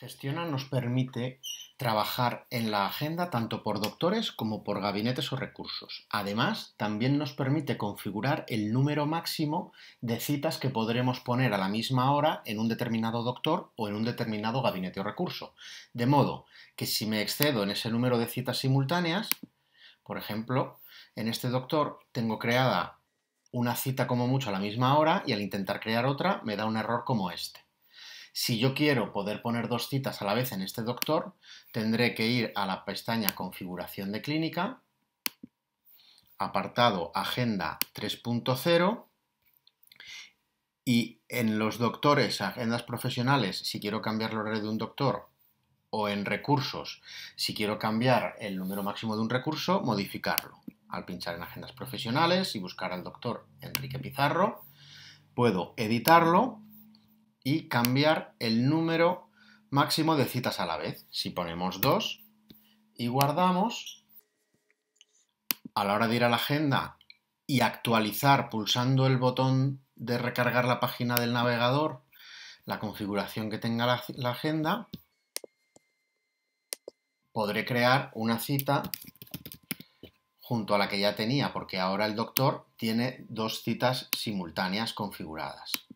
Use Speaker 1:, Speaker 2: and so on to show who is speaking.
Speaker 1: Gestiona nos permite trabajar en la agenda tanto por doctores como por gabinetes o recursos. Además, también nos permite configurar el número máximo de citas que podremos poner a la misma hora en un determinado doctor o en un determinado gabinete o recurso. De modo que si me excedo en ese número de citas simultáneas, por ejemplo, en este doctor tengo creada una cita como mucho a la misma hora y al intentar crear otra me da un error como este. Si yo quiero poder poner dos citas a la vez en este doctor, tendré que ir a la pestaña Configuración de clínica, apartado Agenda 3.0 y en los doctores, agendas profesionales, si quiero cambiar el horario de un doctor o en recursos, si quiero cambiar el número máximo de un recurso, modificarlo. Al pinchar en agendas profesionales y buscar al doctor Enrique Pizarro, puedo editarlo y cambiar el número máximo de citas a la vez. Si ponemos dos y guardamos, a la hora de ir a la agenda y actualizar pulsando el botón de recargar la página del navegador, la configuración que tenga la agenda, podré crear una cita junto a la que ya tenía, porque ahora el doctor tiene dos citas simultáneas configuradas.